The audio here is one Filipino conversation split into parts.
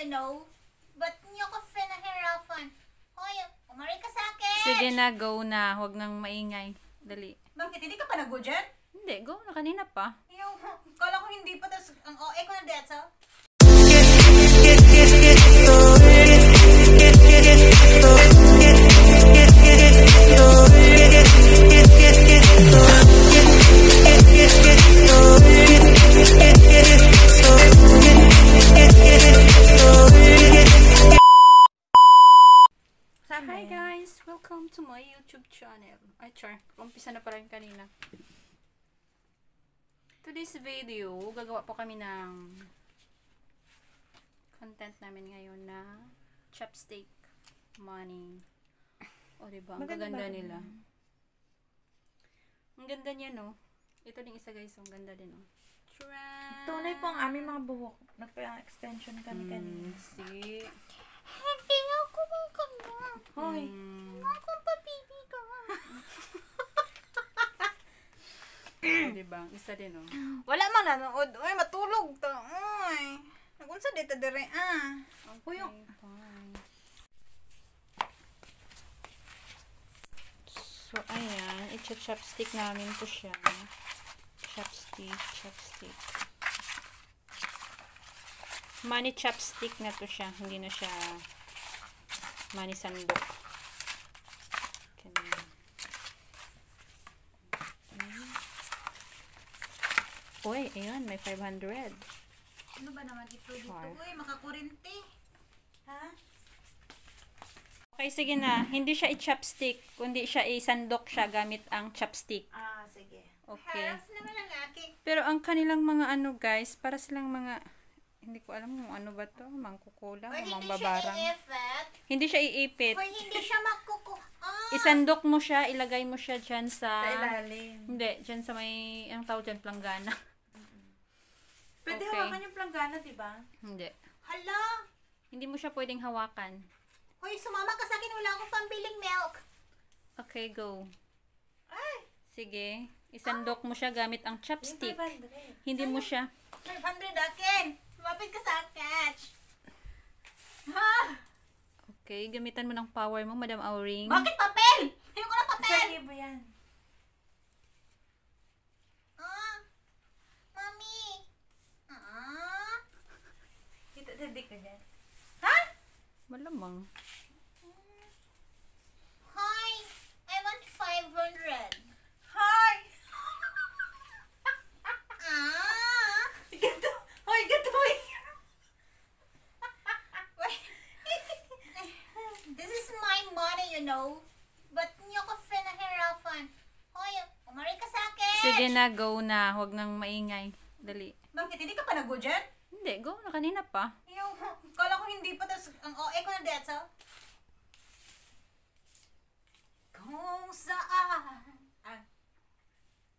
you know. Ba't niyo ko pinahirapan? Hoy, umari ka sa akin! Sige na, go na. Huwag nang maingay. Dali. Bakit? Hindi ka pa nag Hindi, go na. Kanina pa. Yung, kala ko hindi pa. Tapos, ang OA ko na detsa. So akin kanina. Today's video, gagawa po kami ng content namin ngayon na chopstick money. O, diba? Ang Maganda gaganda nila. Ang ganda niya, no? Ito din isa, guys. Ang ganda din, no? Oh. Try! Tunay po ang aming mga buhok. Nagpa-extension kami mm, kanina. See? Hindi ako kumukang na. Hoy! Mm. Oh, di ba? Isa din, no? Oh. Wala man nanood. Uy, matulog to. Uy. Nagunsa dito dire, ah. Okay, So, ayan. I-chopstick namin to siya. Chopstick, chopstick. Money chopstick na to siya. Hindi na siya money sandok. Uy, ayun, may 500. Ano ba naman ito dito? Sure. Uy, makakurinti. Ha? Okay, sige na. Hindi siya i-chopstick, kundi siya i-sandok siya gamit ang chopstick. Ah, sige. Okay. Half naman ang aking. Pero ang kanilang mga ano guys, para silang mga hindi ko alam kung ano ba to, mangkukulang, mangbabarang. Hindi siya iipit. Or hindi siya makuku... Ah! Isandok mo siya, ilagay mo siya diyan sa... Sa ilalim. Hindi, diyan sa may, ang tawag dyan, planggana. Pwede Okay. hawakan yung planggana, di ba? Hindi. Hala! Hindi mo siya pwedeng hawakan. Hoy, sumama ka sa akin. Wala akong pambiling milk. Okay, go. Ay! Sige. Isandok mo siya gamit ang chopstick. 500. Hindi mo siya. 500 akin! Lumapit ka sa catch! Ha? Okay, gamitan mo ng power mo, Madam Auring. Bakit papel? Ayoko na papel! 1,000 lamang. Hi! I want 500. Hi! ah! Gato! Hoy, get gato! This is my money, you know. But niyo ko pinahirapan? Hoy, umari ka sa akin! Sige na, go na. Huwag nang maingay. Dali. Bakit? Hindi ka pa nag-go dyan? Hindi, go na. Kanina pa. Kala ko hindi pa, tapos ang OA ko na detsa. Kung saan. Ah.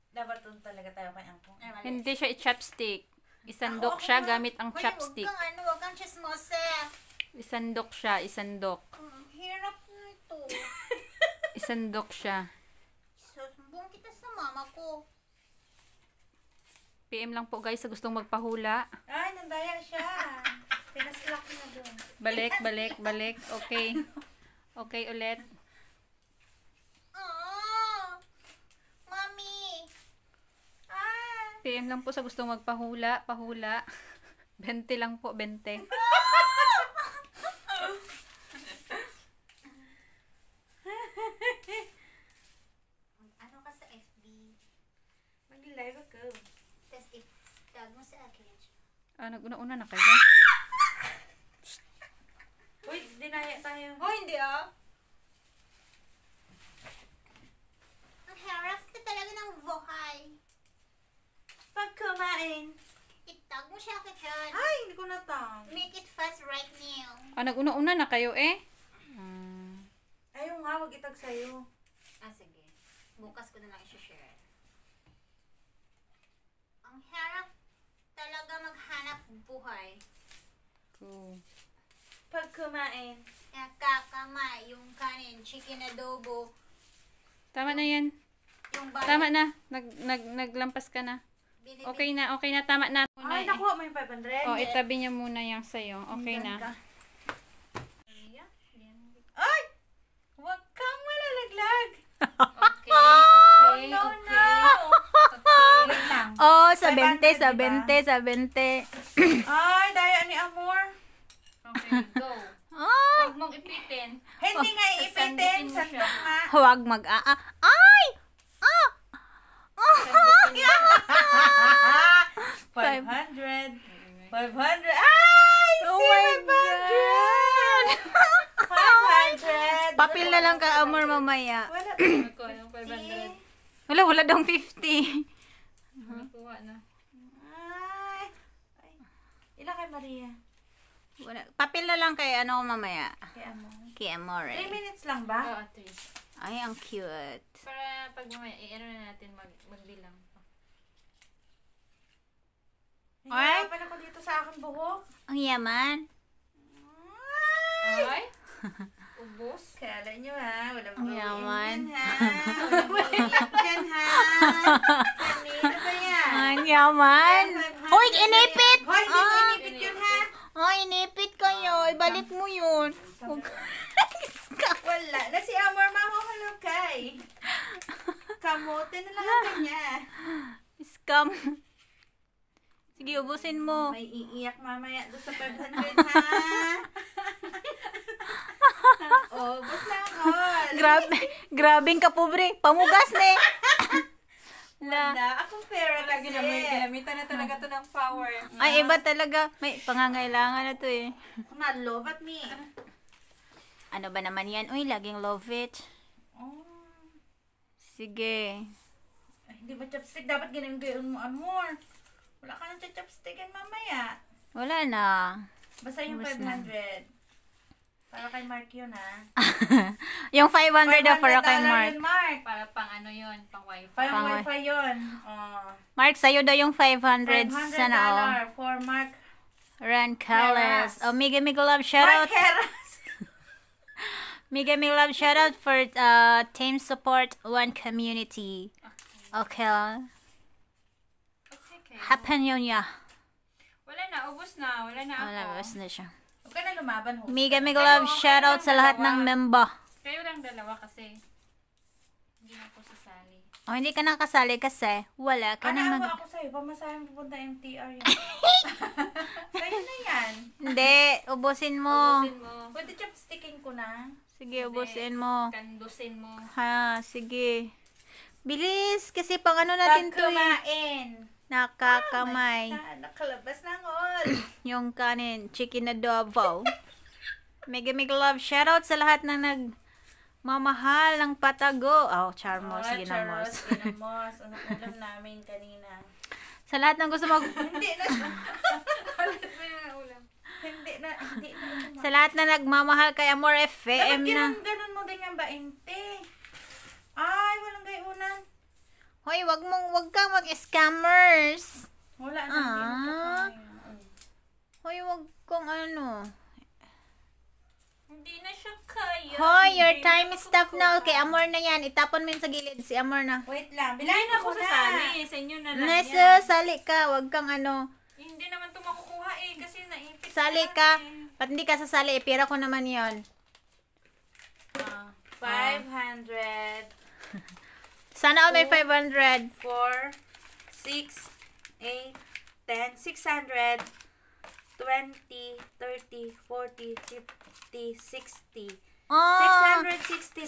Dapat doon talaga tayo kanyang kung. Ay, Hindi siya i-chopstick. Isandok ah, siya ako gamit ang Hoy, chopstick. Huwag kang ano, huwag kang chismose. Isandok siya, isandok. Ang mm, hirap na ito. Isandok siya. Sumbong kita sa mama ko. PM lang po guys sa gustong magpahula. Ay, nandaya siya. Pinaslak na doon. Balik, balik, balik. Okay. Ano? Okay ulit. Oh, mommy. Ah. PM lang po sa gustong magpahula. Pahula. 20 lang po, 20. ano ka sa FB? Mag-live ako. Tapos itag mo sa akin. Ah, nag-una-una na kayo. Dinaya tayo. Oh, hindi ah. Ang harap ka talaga ng vocal. Pag kumain. Itag mo siya kitchen. Ay, hindi ko natang. Make it fast right now. Ah, nag-una-una na kayo eh. Hmm. Ayaw nga, wag itag sa'yo. Ah, sige. Bukas ko na lang isi-share. Ang harap talaga maghanap buhay. Cool pag kumain. Nakakamay yung kanin, chicken adobo. Tama na yan. Tama na. Nag, nag, naglampas ka na. Okay na, okay na. Tama na. Muna, Ay, eh. nakuha may 500. Oh, itabi niya muna yung sa'yo. Okay na. Ka. Ay! Huwag kang malalaglag. okay, okay, oh, no, okay. No. Okay, Oh, sa 20, sa 20, diba? sa 20. Ay, daya ni Amor. Go. Ay! Huwag mong ipitin. Hindi nga ipitin. Sandukin mo siya. Huwag mag-aa. Ah, ah, ay! Ah! Ah! Sandukin mo. 500. 500. Ay! Oh my God! 500! Papil na lang ka, amor, mamaya. Wala. Ano ko, yung 500? Wala, wala daw 50. Nakuha na. Ay! Ay. kay Maria. Wala. Papel na lang kay ano mamaya. Kay Amore. Kay Amore. 3 minutes lang ba? Oo, oh, 3. Ay, ang cute. Para pag mamaya, i-ano na natin mag magbilang. Ay, pala ko dito sa akin buhok. Ang yaman. Ay! Ay. Ubus. Kala nyo ha, walang ang yaman. Ano ang yaman. Ang ha. Kanina ba Ang yaman. Hoy, inipit! Hoy, ah! inipit ay, inipit kayo. Ah, Ibalik mo yun. Huwag Wala. Na si Amor mahuhulog kay. Kamote na lang ang kanya. Scam. Sige, ubusin mo. May iiyak mamaya doon sa 500 ha. Ubus na ako. Grabe, grabing kapobre. Pamugas na eh na... Wala. Akong pera kasi. Ginamit, ginamitan na talaga to ng power. Ay, iba talaga. May pangangailangan na to eh. Ma, love at me. Ano ba naman yan? Uy, laging love it. Oh. Sige. Ay, hindi ba chopstick? Dapat ginagayon mo amor. Wala ka na chopstickin mamaya. Wala na. Basta yung Mas 500. Na. Para kay Mark yun, ha? Ah. yung 500 daw para kay Mark. Yun, Mark. Para pang ano yun, pang wifi. Pang, pang wifi yun. Oh. Mark, sa'yo daw yung 500, 500 sana. dollar oh. for Mark Ran Rancales. Oh, Mega Mega Love, shout out. Mega Mega Love, shoutout for uh, team support, one community. Okay. Ah. Okay. okay. Happen yun, yeah. Wala na, ubos na. Wala na ako. Wala, ubos na siya. Huwag ka na lumaban. Host. Mega Mega Love, shoutout sa lahat ng member. Kayo lang dalawa kasi. Hindi na ako sasali. O, oh, hindi ka nakasali kasi wala ka na mag... Ano ako sa'yo? Pamasahin punta MTR yun. sa'yo na yan. Hindi, ubusin mo. Ubusin mo. Pwede chopsticking ko na. Sige, ubusin mo. Kandusin mo. Ha, sige. Bilis, kasi pang ano natin Pag to. Eh. Pag kumain. Nakakamay. Oh nakalabas ng all. yung kanin, chicken adobo. mega mega love. Shoutout sa lahat na nag mamahal ng patago. Oh, Charmos, oh, Ginamos. Charmos, Ginamos. Ang ulam namin kanina. Sa lahat ng gusto mag... hindi na hindi na, hindi Sa lahat na nagmamahal kay Amor FM na. Dapat ganun mo din ba, Inti? Ay, walang gayunan. Hoy, wag mong, wag kang mag-scammers. Wala na. Ah. Hoy, wag kong ano. Hindi na siya kaya. Hoy, your Hindi time is up na. Okay, Amor na yan. Itapon mo yun sa gilid. Si Amor na. Wait lang. Bilayin na ako sa sali. Sa inyo na lang Nasa, yan. sali ka. Wag kang ano. Hindi naman ito makukuha eh. Kasi naipit. Sali ka. Eh. Ba't hindi ka sasali? Ipira ko naman yon. Uh, 500. Sana all may 500. 4, 6, 8, 10, 600, 20, 30, 40, 50, 60. Oh, 660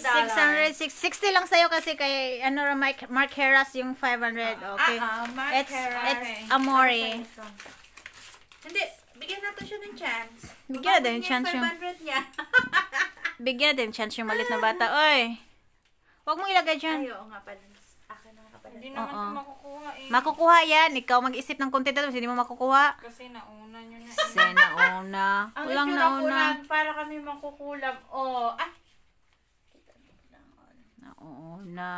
660 lang sa'yo kasi kay ano Mike Mark Heras yung 500. Ah, okay. uh, uh, Mark it's, Heras. It's Amore. Hindi, bigyan natin siya ng chance. Bigyan natin chance yung... 500 niya. bigyan natin chance yung malit na bata. Oy. Huwag mo ilagay dyan. Ay, oo nga pala. Akin na nga pala. Hindi naman Oo. ito makukuha eh. Makukuha yan. Ikaw mag-isip ng content tapos hindi mo makukuha. Kasi nauna nyo na. eh. Sen, nauna. Ang Walang itsura lang, para kami makukulam. Oh, ah. Nauna.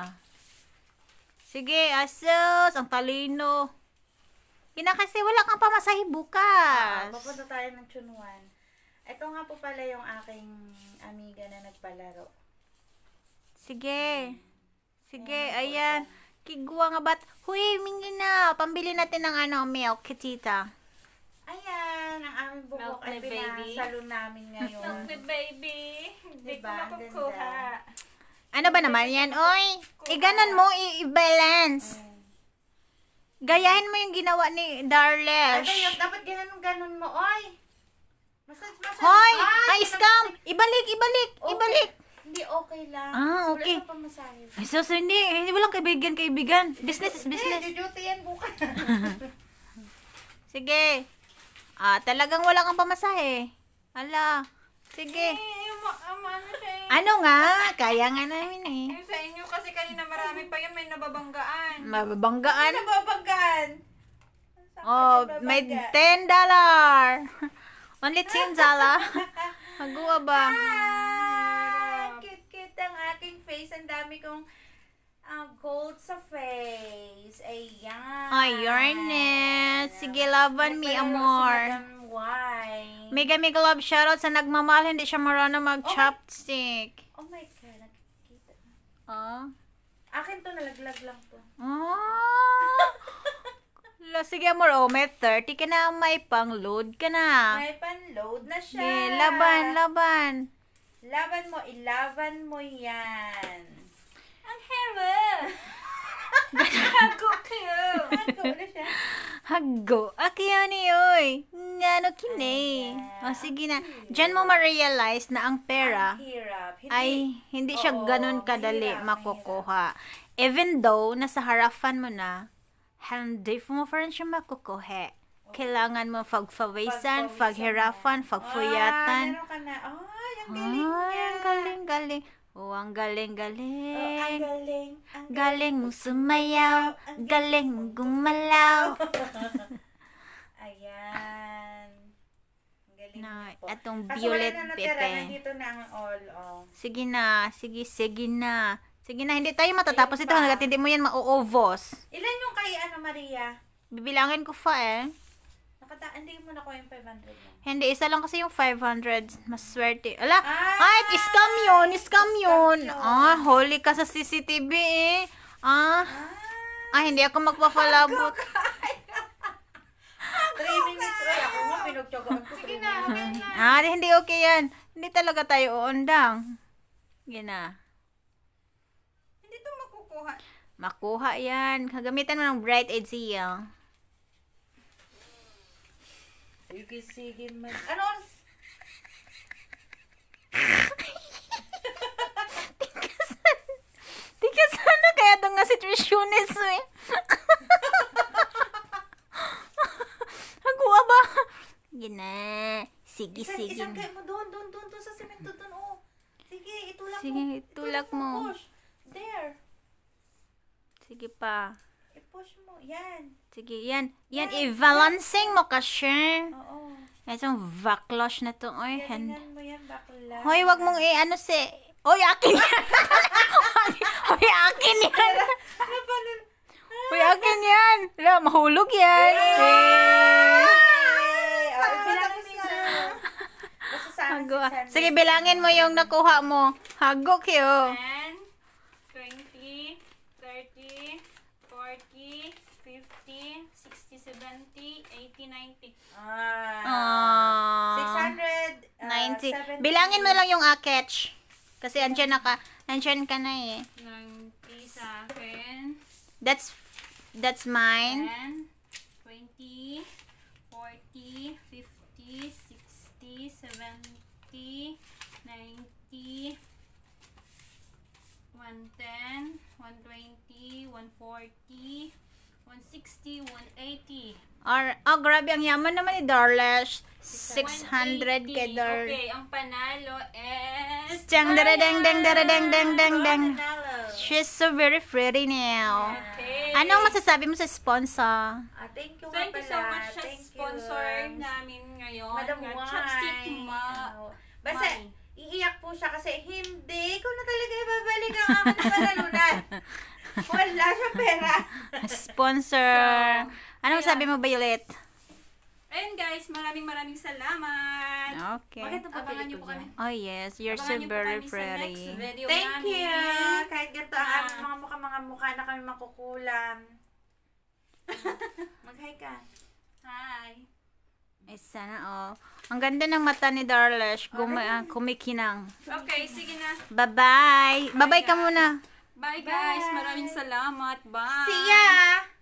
Sige, asos. Ang talino. Ina kasi wala kang pamasahe bukas. Ah, Papunta tayo ng chunuan. Ito nga po pala yung aking amiga na nagpalaro. Sige. Sige, ayan. Kigwa nga ba't? Huy, mingi na. Pambili natin ng ano, milk, kitita. Ayan, ang aming bubok Milk ay pinasalo namin ngayon. Milk ni baby. Hindi diba? ko Diba? makukuha. Ano ba naman yan? Oy, iganan eh, mo, i- i-balance. Mm. Gayahin mo yung ginawa ni Darlesh. Ay, ano dapat ganun-ganun mo, oy! Massage, massage. Hoy, ay scam! Ibalik, ibalik, ibalik. Hindi, okay lang. Ah, okay. Wala sa pamasahe. Ay, so, hindi. Hindi walang kaibigan, kaibigan. Business is business. Hindi, duty yan bukas. Sige. Ah, talagang wala kang pamasahe. Ala. Sige. Eh, ano, eh. ano nga? Kaya nga namin eh. sa inyo kasi kanina marami pa yun, may nababanggaan. Mababanggaan. May nababanggaan. Oh, may nababangga? $10. Only $10. Magua ba? Ah! face. Ang dami kong uh, gold sa face. Ayan. Ay, Yarnes. Sige, laban me, amor. Why? Mega mega love shoutout sa nagmamahal. Hindi siya marunong oh mag-chopstick. Oh, my God. Nakikita. Oh. Akin to, nalaglag lang to. Oh. La, sige amor, oh, may 30 ka na, may pang-load ka na. May pang-load na siya. Di, laban, laban. Laban mo, ilaban mo yan. Ang hero! Hago kayo! Hago na siya. Hago. Akiya ni eh. oy. Ngano kine. O sige na. Diyan mo ma-realize na ang pera ang hirap. Hindi, ay hindi siya oo, ganun kadali mahirap, makukuha. Even though nasa harapan mo na, hindi mo pa rin siya makukuha. Kailangan mo fagfawisan, faghirapan, fagfuyatan. Ah, meron ka na. Ay, ang galing ah, niya. Ang galing, galing. Oh, ang galing, galing. Oh, ang galing. Ang galing mong sumayaw. Ang galing mong gumalaw. Ayan. galing na po. Atong Kaso Violet na Pepe. Nandito na ang all, oh. Sige na, sige, sige na. Sige na, hindi tayo matatapos ito. Hanggat hindi mo yan ma-ovos. Ilan yung kay, ano, Maria? Bibilangin ko pa eh. Nakata hindi mo ko yung 500 mo. Hindi, isa lang kasi yung 500. Mas swerte. Ala, ah, ay, scam yun, scam yun. Ah, holy ka sa CCTV eh. Ah, ah, ah hindi ako magpapalabot. 3 minutes. Ay, ako nga pinagtyagaan ko. Sige na, okay na. Ah, hindi okay yan. Hindi talaga tayo uundang. Sige na. Hindi to makukuha. Makuha yan. Gamitan mo ng bright ideal. You Sige, sige, man. Ano oras? Tikas ano kaya ito nga sitwasyon is eh. Hagwa eh. ba? Gina. Sige, Isa, sige. Isang kayo mo doon, doon, doon, doon sa semento doon. Oh. Sige, itulak sige, mo. Sige, itulak mo. Push. There. Sige pa. Yan. Sige, yan. Yan, yan i valancing mo kasi. Oo. Itong backlash na to. Oy, hand. mo yan, backlash. Hoy, wag mong i-ano si... Oy, akin yan. Hoy, akin yan. Ano Hoy, akin yan. Wala, mahulog yan. Hago. Sige, bilangin mo yung nakuha mo. Hago, kyo. Ah. 60, 70, 80, 90. Ah. 600, uh, Bilangin mo lang yung aketch. Ah, Kasi andyan, naka, andyan ka na eh. 90 sa akin. That's, that's mine. 10, 20, 40, 50, 60, 70, 90, 110, 120, 140, 160, 180. Or, oh, grabe, ang yaman naman ni Darlesh. 600 kay Dar. Okay, ang panalo is... Dang, dara, dang, dang, dang, dang, dang, dang, dang. She's so very pretty now. Okay. Anong masasabi mo sa sponsor? Ah, thank you, Thank you so much sa sponsor you. namin ngayon. Madam Nga, Wine. Chopstick Ma. Basta, iiyak po siya kasi hindi ko na talaga ibabalik ang aking panalunan. Wala siya pera. Sponsor. So, ano sabi mo, Violet? Ayun guys, maraming maraming salamat. Okay. Bakit abangan niyo po kami? Oh yes, you're abangan so very pretty. Thank namin. you. Kahit ganito ang ah. mga mukha, mga mukha na kami makukulam. Mag-hi ka. Hi. Eh, sana all. Oh. Ang ganda ng mata ni Darlesh. Gum- uh, ah, kumikinang. Okay, sige na. Bye-bye. Bye-bye ka muna. Bye guys! Bye. Maraming salamat! Bye! See ya!